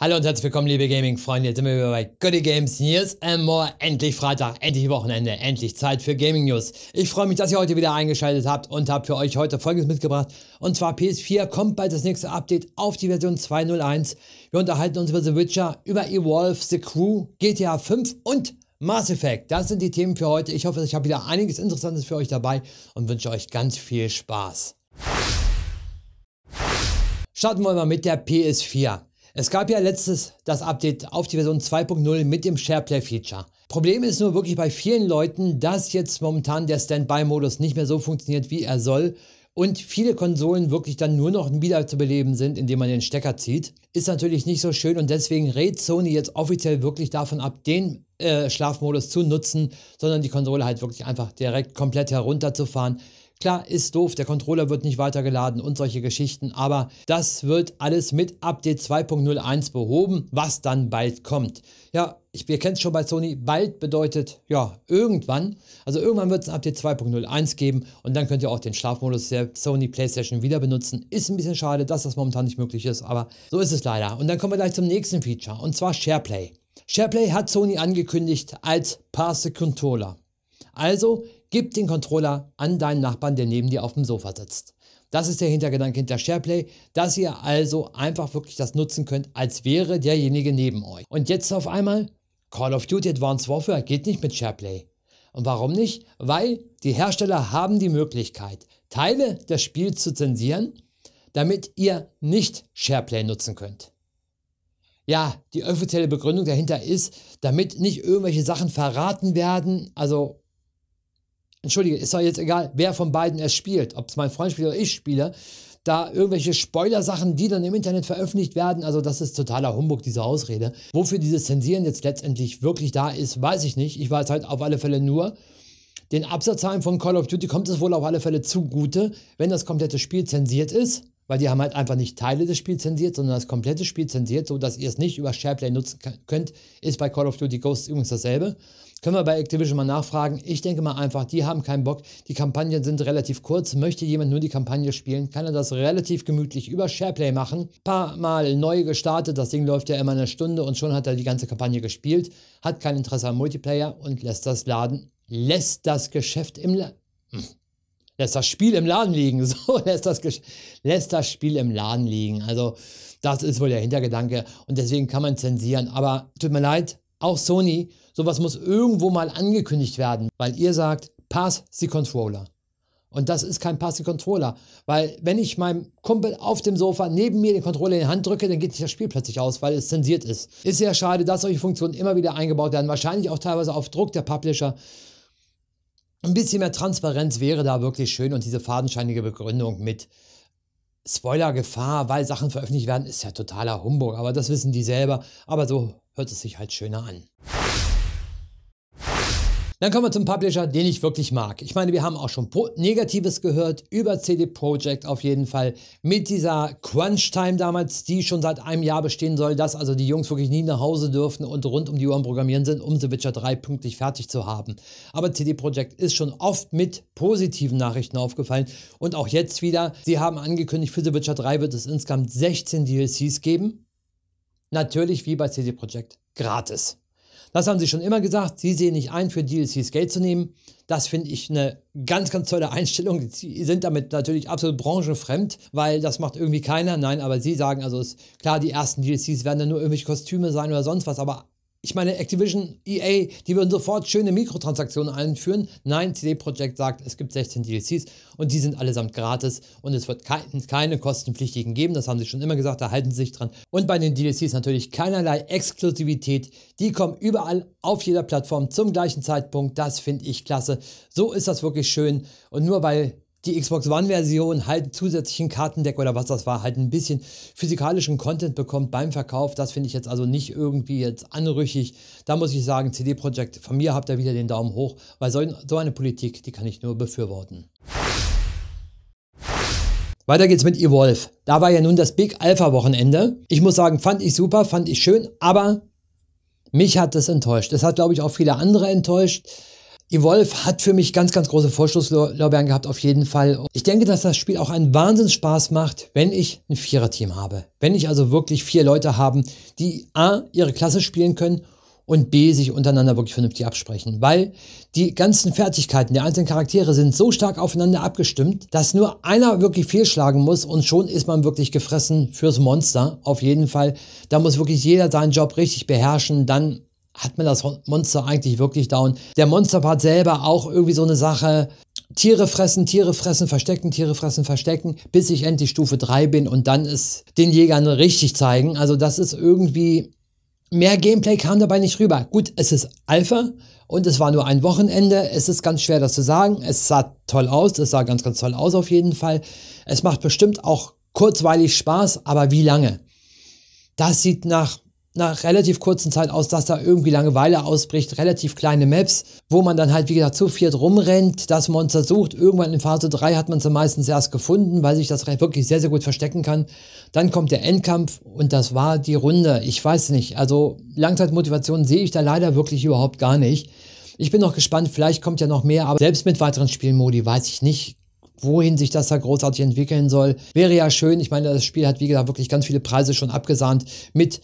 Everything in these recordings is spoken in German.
Hallo und herzlich willkommen, liebe Gaming-Freunde. Jetzt sind wir wieder bei Goody Games News and ähm, More. Endlich Freitag, endlich Wochenende, endlich Zeit für Gaming News. Ich freue mich, dass ihr heute wieder eingeschaltet habt und habe für euch heute Folgendes mitgebracht. Und zwar PS4 kommt bald das nächste Update auf die Version 2.0.1. Wir unterhalten uns über The Witcher, über Evolve, The Crew, GTA 5 und Mass Effect. Das sind die Themen für heute. Ich hoffe, ich habe wieder einiges Interessantes für euch dabei und wünsche euch ganz viel Spaß. Starten wir mal mit der PS4. Es gab ja letztes das Update auf die Version 2.0 mit dem SharePlay-Feature. Problem ist nur wirklich bei vielen Leuten, dass jetzt momentan der Standby-Modus nicht mehr so funktioniert, wie er soll und viele Konsolen wirklich dann nur noch wieder zu beleben sind, indem man den Stecker zieht. Ist natürlich nicht so schön und deswegen rät Sony jetzt offiziell wirklich davon ab, den äh, Schlafmodus zu nutzen, sondern die Konsole halt wirklich einfach direkt komplett herunterzufahren. Klar, ist doof, der Controller wird nicht weitergeladen und solche Geschichten, aber das wird alles mit Update 2.01 behoben, was dann bald kommt. Ja, ich, ihr kennt es schon bei Sony, bald bedeutet, ja, irgendwann. Also irgendwann wird es ein Update 2.01 geben und dann könnt ihr auch den Schlafmodus der Sony Playstation wieder benutzen. Ist ein bisschen schade, dass das momentan nicht möglich ist, aber so ist es leider. Und dann kommen wir gleich zum nächsten Feature und zwar SharePlay. SharePlay hat Sony angekündigt als Parse Controller. Also gib den Controller an deinen Nachbarn, der neben dir auf dem Sofa sitzt. Das ist der Hintergedanke hinter SharePlay, dass ihr also einfach wirklich das nutzen könnt, als wäre derjenige neben euch. Und jetzt auf einmal, Call of Duty Advanced Warfare geht nicht mit SharePlay. Und warum nicht? Weil die Hersteller haben die Möglichkeit, Teile des Spiels zu zensieren, damit ihr nicht SharePlay nutzen könnt. Ja, die offizielle Begründung dahinter ist, damit nicht irgendwelche Sachen verraten werden, also entschuldige, ist doch jetzt egal, wer von beiden es spielt, ob es mein Freund spielt oder ich spiele, da irgendwelche Spoilersachen, die dann im Internet veröffentlicht werden. Also das ist totaler Humbug, diese Ausrede. Wofür dieses Zensieren jetzt letztendlich wirklich da ist, weiß ich nicht. Ich weiß halt auf alle Fälle nur, den Absatzzahlen von Call of Duty kommt es wohl auf alle Fälle zugute, wenn das komplette Spiel zensiert ist weil die haben halt einfach nicht Teile des Spiels zensiert, sondern das komplette Spiel zensiert, sodass ihr es nicht über SharePlay nutzen könnt. Ist bei Call of Duty Ghosts übrigens dasselbe. Können wir bei Activision mal nachfragen. Ich denke mal einfach, die haben keinen Bock. Die Kampagnen sind relativ kurz. Möchte jemand nur die Kampagne spielen, kann er das relativ gemütlich über SharePlay machen. Paar Mal neu gestartet, das Ding läuft ja immer eine Stunde und schon hat er die ganze Kampagne gespielt. Hat kein Interesse am Multiplayer und lässt das laden. Lässt das Geschäft im La hm lässt das Spiel im Laden liegen. So lässt das, lässt das Spiel im Laden liegen. Also das ist wohl der Hintergedanke und deswegen kann man zensieren. Aber tut mir leid, auch Sony, sowas muss irgendwo mal angekündigt werden, weil ihr sagt, pass the Controller. Und das ist kein pass the Controller. Weil wenn ich meinem Kumpel auf dem Sofa neben mir den Controller in die Hand drücke, dann geht sich das Spiel plötzlich aus, weil es zensiert ist. Ist sehr schade, dass solche Funktionen immer wieder eingebaut werden. Wahrscheinlich auch teilweise auf Druck der Publisher. Ein bisschen mehr Transparenz wäre da wirklich schön und diese fadenscheinige Begründung mit Spoilergefahr, weil Sachen veröffentlicht werden, ist ja totaler Humbug, aber das wissen die selber, aber so hört es sich halt schöner an. Dann kommen wir zum Publisher, den ich wirklich mag. Ich meine, wir haben auch schon Negatives gehört über CD Projekt auf jeden Fall. Mit dieser Crunch-Time damals, die schon seit einem Jahr bestehen soll, dass also die Jungs wirklich nie nach Hause dürfen und rund um die Uhr am Programmieren sind, um The Witcher 3 pünktlich fertig zu haben. Aber CD Projekt ist schon oft mit positiven Nachrichten aufgefallen und auch jetzt wieder. Sie haben angekündigt, für The Witcher 3 wird es insgesamt 16 DLCs geben. Natürlich wie bei CD Projekt gratis. Das haben sie schon immer gesagt. Sie sehen nicht ein, für DLCs Geld zu nehmen. Das finde ich eine ganz, ganz tolle Einstellung. Sie sind damit natürlich absolut branchenfremd, weil das macht irgendwie keiner. Nein, aber sie sagen, also ist klar, die ersten DLCs werden dann nur irgendwelche Kostüme sein oder sonst was, aber ich meine, Activision, EA, die würden sofort schöne Mikrotransaktionen einführen. Nein, CD Projekt sagt, es gibt 16 DLCs und die sind allesamt gratis und es wird kein, keine kostenpflichtigen geben. Das haben sie schon immer gesagt, da halten sie sich dran. Und bei den DLCs natürlich keinerlei Exklusivität. Die kommen überall auf jeder Plattform zum gleichen Zeitpunkt. Das finde ich klasse. So ist das wirklich schön. Und nur weil die Xbox One-Version halt zusätzlichen Kartendeck oder was das war, halt ein bisschen physikalischen Content bekommt beim Verkauf. Das finde ich jetzt also nicht irgendwie jetzt anrüchig. Da muss ich sagen, CD Projekt, von mir habt ihr wieder den Daumen hoch, weil so, so eine Politik, die kann ich nur befürworten. Weiter geht's mit Evolve. Da war ja nun das Big Alpha-Wochenende. Ich muss sagen, fand ich super, fand ich schön, aber mich hat das enttäuscht. Das hat, glaube ich, auch viele andere enttäuscht. Evolve hat für mich ganz, ganz große Vorschusslorbeeren gehabt, auf jeden Fall. Ich denke, dass das Spiel auch einen Wahnsinnsspaß macht, wenn ich ein Viererteam habe. Wenn ich also wirklich vier Leute habe, die A, ihre Klasse spielen können und B, sich untereinander wirklich vernünftig absprechen. Weil die ganzen Fertigkeiten der einzelnen Charaktere sind so stark aufeinander abgestimmt, dass nur einer wirklich fehlschlagen muss und schon ist man wirklich gefressen fürs Monster. Auf jeden Fall. Da muss wirklich jeder seinen Job richtig beherrschen. Dann hat man das Monster eigentlich wirklich down? Der Monsterpart selber auch irgendwie so eine Sache. Tiere fressen, Tiere fressen, verstecken, Tiere fressen, verstecken, bis ich endlich Stufe 3 bin und dann ist den Jägern richtig zeigen. Also das ist irgendwie, mehr Gameplay kam dabei nicht rüber. Gut, es ist Alpha und es war nur ein Wochenende. Es ist ganz schwer, das zu sagen. Es sah toll aus, es sah ganz, ganz toll aus auf jeden Fall. Es macht bestimmt auch kurzweilig Spaß, aber wie lange? Das sieht nach nach relativ kurzen Zeit aus, dass da irgendwie Langeweile ausbricht. Relativ kleine Maps, wo man dann halt, wie gesagt, zu viert rumrennt, das Monster sucht. Irgendwann in Phase 3 hat man es meistens erst gefunden, weil sich das wirklich sehr, sehr gut verstecken kann. Dann kommt der Endkampf und das war die Runde. Ich weiß nicht. Also Langzeitmotivation sehe ich da leider wirklich überhaupt gar nicht. Ich bin noch gespannt, vielleicht kommt ja noch mehr, aber selbst mit weiteren Spielmodi weiß ich nicht, wohin sich das da großartig entwickeln soll. Wäre ja schön. Ich meine, das Spiel hat, wie gesagt, wirklich ganz viele Preise schon abgesahnt mit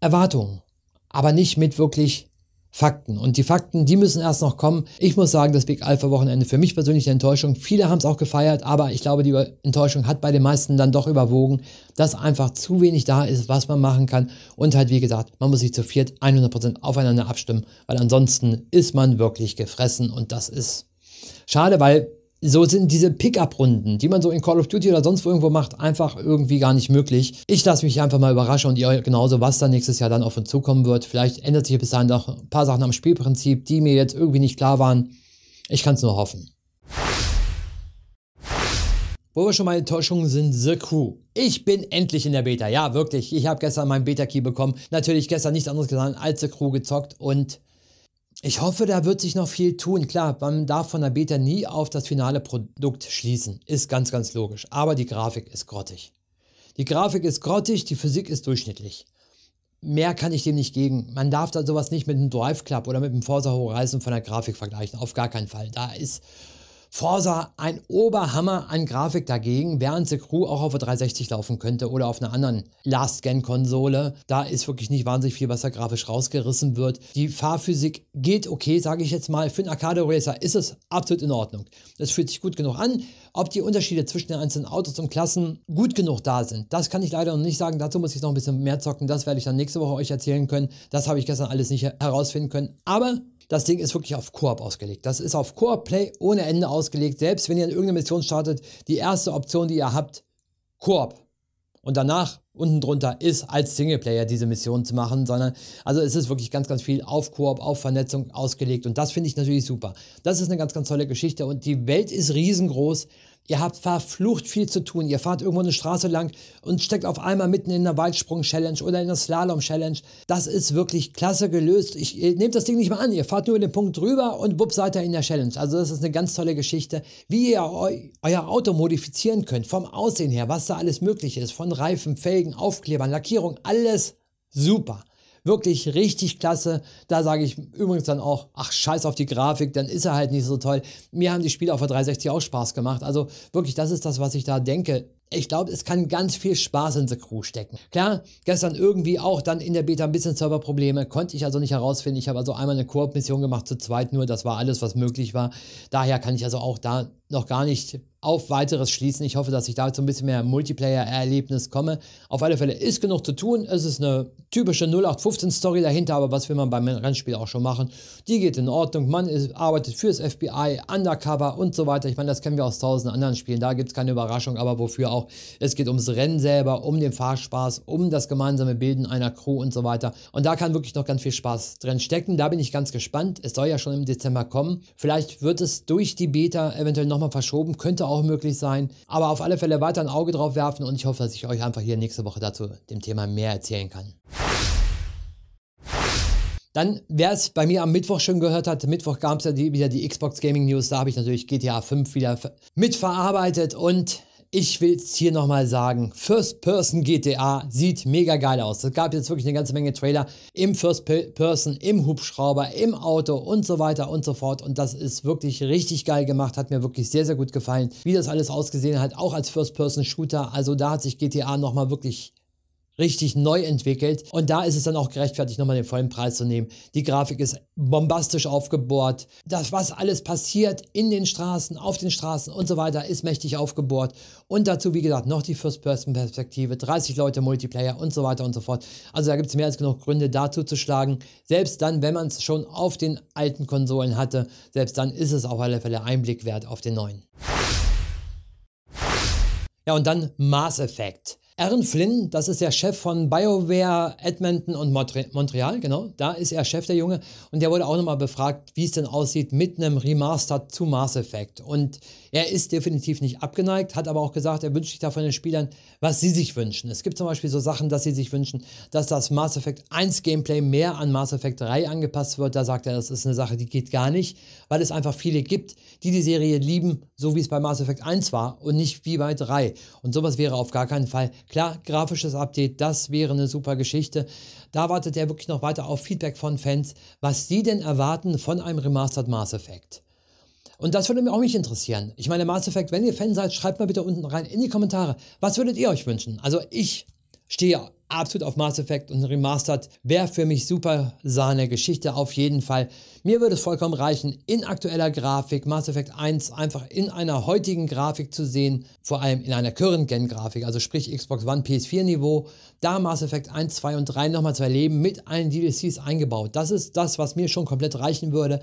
Erwartungen, aber nicht mit wirklich Fakten. Und die Fakten, die müssen erst noch kommen. Ich muss sagen, das Big Alpha Wochenende für mich persönlich eine Enttäuschung. Viele haben es auch gefeiert, aber ich glaube, die Enttäuschung hat bei den meisten dann doch überwogen, dass einfach zu wenig da ist, was man machen kann. Und halt, wie gesagt, man muss sich zu viert 100% aufeinander abstimmen, weil ansonsten ist man wirklich gefressen und das ist schade, weil so sind diese Pickup-Runden, die man so in Call of Duty oder sonst wo irgendwo macht, einfach irgendwie gar nicht möglich. Ich lasse mich einfach mal überraschen und ihr genauso, was da nächstes Jahr dann auf uns zukommen wird. Vielleicht ändert sich bis dahin noch ein paar Sachen am Spielprinzip, die mir jetzt irgendwie nicht klar waren. Ich kann es nur hoffen. Wo wir schon mal Enttäuschungen sind, The Crew. Ich bin endlich in der Beta. Ja, wirklich. Ich habe gestern meinen Beta-Key bekommen. Natürlich gestern nichts anderes getan als The Crew gezockt und ich hoffe, da wird sich noch viel tun. Klar, man darf von der Beta nie auf das finale Produkt schließen. Ist ganz, ganz logisch. Aber die Grafik ist grottig. Die Grafik ist grottig, die Physik ist durchschnittlich. Mehr kann ich dem nicht gegen. Man darf da sowas nicht mit einem Drive Club oder mit einem Forza Horizon von der Grafik vergleichen. Auf gar keinen Fall. Da ist Forsa ein Oberhammer an Grafik dagegen, während The Crew auch auf der 360 laufen könnte oder auf einer anderen Last-Gen-Konsole. Da ist wirklich nicht wahnsinnig viel, was da grafisch rausgerissen wird. Die Fahrphysik geht okay, sage ich jetzt mal. Für einen Arcade-Racer ist es absolut in Ordnung. Das fühlt sich gut genug an. Ob die Unterschiede zwischen den einzelnen Autos und Klassen gut genug da sind, das kann ich leider noch nicht sagen. Dazu muss ich noch ein bisschen mehr zocken. Das werde ich dann nächste Woche euch erzählen können. Das habe ich gestern alles nicht herausfinden können. Aber das Ding ist wirklich auf Koop ausgelegt. Das ist auf Koop-Play ohne Ende ausgelegt. Selbst wenn ihr in irgendeine Mission startet, die erste Option, die ihr habt, Koop. Und danach, unten drunter, ist als Singleplayer diese Mission zu machen, sondern also es ist wirklich ganz, ganz viel auf Koop, auf Vernetzung ausgelegt. Und das finde ich natürlich super. Das ist eine ganz, ganz tolle Geschichte. Und die Welt ist riesengroß. Ihr habt verflucht viel zu tun. Ihr fahrt irgendwo eine Straße lang und steckt auf einmal mitten in einer Weitsprung-Challenge oder in einer Slalom-Challenge. Das ist wirklich klasse gelöst. Ich, ihr nehmt das Ding nicht mal an. Ihr fahrt nur den Punkt drüber und wupp seid ihr in der Challenge. Also das ist eine ganz tolle Geschichte, wie ihr eu euer Auto modifizieren könnt. Vom Aussehen her, was da alles möglich ist. Von Reifen, Felgen, Aufklebern, Lackierung, alles super wirklich richtig klasse. Da sage ich übrigens dann auch, ach scheiß auf die Grafik, dann ist er halt nicht so toll. Mir haben die Spiele auf der 360 auch Spaß gemacht. Also wirklich, das ist das, was ich da denke ich glaube, es kann ganz viel Spaß in The Crew stecken. Klar, gestern irgendwie auch dann in der Beta ein bisschen Serverprobleme, konnte ich also nicht herausfinden. Ich habe also einmal eine Koop-Mission gemacht, zu zweit nur, das war alles, was möglich war. Daher kann ich also auch da noch gar nicht auf weiteres schließen. Ich hoffe, dass ich da so ein bisschen mehr Multiplayer-Erlebnis komme. Auf alle Fälle ist genug zu tun. Es ist eine typische 0815-Story dahinter, aber was will man beim Rennspiel auch schon machen? Die geht in Ordnung. Man ist, arbeitet fürs FBI, Undercover und so weiter. Ich meine, das kennen wir aus tausend anderen Spielen. Da gibt es keine Überraschung, aber wofür auch auch. Es geht ums Rennen selber, um den Fahrspaß, um das gemeinsame Bilden einer Crew und so weiter. Und da kann wirklich noch ganz viel Spaß drin stecken. Da bin ich ganz gespannt. Es soll ja schon im Dezember kommen. Vielleicht wird es durch die Beta eventuell nochmal verschoben. Könnte auch möglich sein. Aber auf alle Fälle weiter ein Auge drauf werfen und ich hoffe, dass ich euch einfach hier nächste Woche dazu dem Thema mehr erzählen kann. Dann, wer es bei mir am Mittwoch schon gehört hat, Mittwoch gab es ja die, wieder die Xbox Gaming News, da habe ich natürlich GTA 5 wieder mitverarbeitet und ich will es hier nochmal sagen, First Person GTA sieht mega geil aus. Es gab jetzt wirklich eine ganze Menge Trailer im First Person, im Hubschrauber, im Auto und so weiter und so fort. Und das ist wirklich richtig geil gemacht, hat mir wirklich sehr, sehr gut gefallen, wie das alles ausgesehen hat, auch als First Person Shooter. Also da hat sich GTA nochmal wirklich richtig neu entwickelt. Und da ist es dann auch gerechtfertigt, nochmal den vollen Preis zu nehmen. Die Grafik ist bombastisch aufgebohrt. Das, was alles passiert in den Straßen, auf den Straßen und so weiter, ist mächtig aufgebohrt. Und dazu, wie gesagt, noch die First-Person-Perspektive, 30 Leute Multiplayer und so weiter und so fort. Also da gibt es mehr als genug Gründe dazu zu schlagen. Selbst dann, wenn man es schon auf den alten Konsolen hatte, selbst dann ist es auf alle Fälle Einblick wert auf den neuen. Ja, und dann Mass Effect. Aaron Flynn, das ist der Chef von BioWare, Edmonton und Montreal, genau, da ist er Chef, der Junge. Und der wurde auch nochmal befragt, wie es denn aussieht mit einem Remaster zu Mass Effect. Und er ist definitiv nicht abgeneigt, hat aber auch gesagt, er wünscht sich da von den Spielern, was sie sich wünschen. Es gibt zum Beispiel so Sachen, dass sie sich wünschen, dass das Mass Effect 1 Gameplay mehr an Mass Effect 3 angepasst wird. Da sagt er, das ist eine Sache, die geht gar nicht, weil es einfach viele gibt, die die Serie lieben, so wie es bei Mass Effect 1 war und nicht wie bei 3. Und sowas wäre auf gar keinen Fall Klar, grafisches Update, das wäre eine super Geschichte. Da wartet er wirklich noch weiter auf Feedback von Fans, was sie denn erwarten von einem Remastered Mass Effect. Und das würde mich auch nicht interessieren. Ich meine, Mass Effect, wenn ihr Fan seid, schreibt mal bitte unten rein in die Kommentare, was würdet ihr euch wünschen? Also ich stehe absolut auf Mass Effect und Remastered wäre für mich super sahne Geschichte auf jeden Fall. Mir würde es vollkommen reichen, in aktueller Grafik Mass Effect 1 einfach in einer heutigen Grafik zu sehen, vor allem in einer Current-Gen-Grafik, also sprich Xbox One, PS4-Niveau, da Mass Effect 1, 2 und 3 nochmal zu erleben, mit allen DLCs eingebaut. Das ist das, was mir schon komplett reichen würde.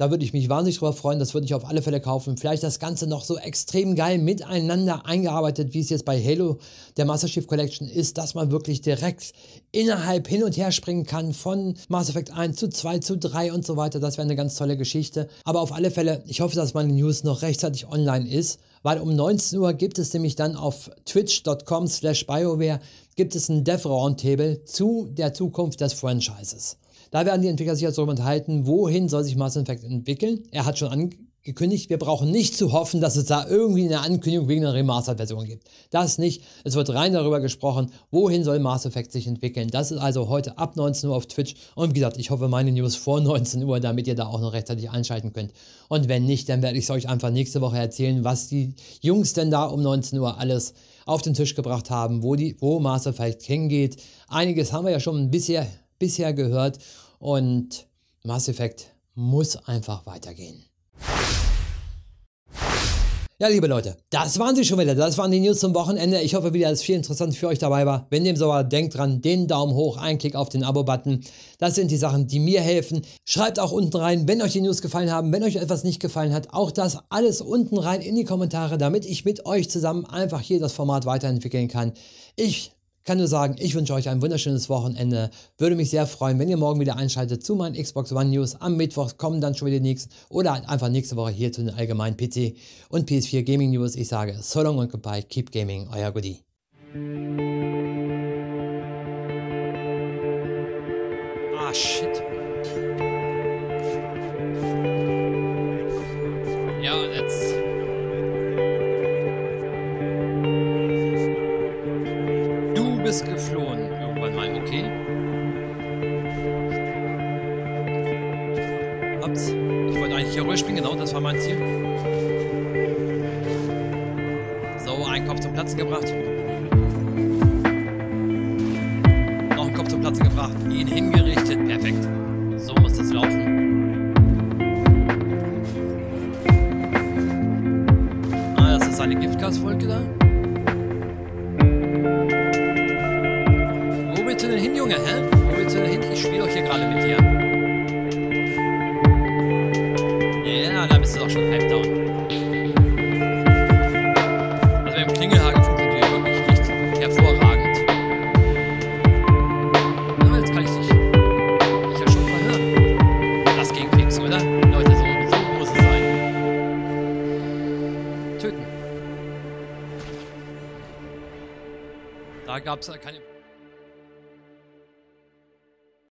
Da würde ich mich wahnsinnig drüber freuen. Das würde ich auf alle Fälle kaufen. Vielleicht das Ganze noch so extrem geil miteinander eingearbeitet, wie es jetzt bei Halo der Master Chief Collection ist, dass man wirklich direkt innerhalb hin und her springen kann von Mass Effect 1 zu 2 zu 3 und so weiter. Das wäre eine ganz tolle Geschichte. Aber auf alle Fälle, ich hoffe, dass meine News noch rechtzeitig online ist weil um 19 Uhr gibt es nämlich dann auf twitch.com slash bioware gibt es ein Dev Roundtable zu der Zukunft des Franchises. Da werden die Entwickler sich jetzt also darüber enthalten, wohin soll sich Mass Effect entwickeln. Er hat schon angekündigt, wir brauchen nicht zu hoffen, dass es da irgendwie eine Ankündigung wegen einer Remastered-Version gibt. Das nicht. Es wird rein darüber gesprochen, wohin soll Mass Effect sich entwickeln. Das ist also heute ab 19 Uhr auf Twitch. Und wie gesagt, ich hoffe, meine News vor 19 Uhr, damit ihr da auch noch rechtzeitig einschalten könnt. Und wenn nicht, dann werde ich es euch einfach nächste Woche erzählen, was die Jungs denn da um 19 Uhr alles auf den Tisch gebracht haben, wo, die, wo Mass Effect hingeht. Einiges haben wir ja schon bisher bisher gehört und Mass Effect muss einfach weitergehen. Ja, liebe Leute, das waren sie schon wieder. Das waren die News zum Wochenende. Ich hoffe wieder, dass viel interessant für euch dabei war. Wenn dem so war, denkt dran, den Daumen hoch, einen Klick auf den Abo-Button. Das sind die Sachen, die mir helfen. Schreibt auch unten rein, wenn euch die News gefallen haben, wenn euch etwas nicht gefallen hat. Auch das alles unten rein in die Kommentare, damit ich mit euch zusammen einfach hier das Format weiterentwickeln kann. Ich kann nur sagen, ich wünsche euch ein wunderschönes Wochenende. Würde mich sehr freuen, wenn ihr morgen wieder einschaltet zu meinen Xbox One News. Am Mittwoch kommen dann schon wieder nichts oder einfach nächste Woche hier zu den allgemeinen PC und PS4 Gaming News. Ich sage so long und goodbye, keep gaming, euer Goodie. einen Kopf zum Platz gebracht. Noch einen Kopf zum Platz gebracht. Ihn hingerichtet. Perfekt. So muss das laufen. Ah, das ist eine Giftgasfolge da. Wo willst du denn hin, Junge? Hä? Wo willst du denn hin? Ich spiele doch hier gerade mit dir. Ja, da bist du doch schon halb down. gab es da keine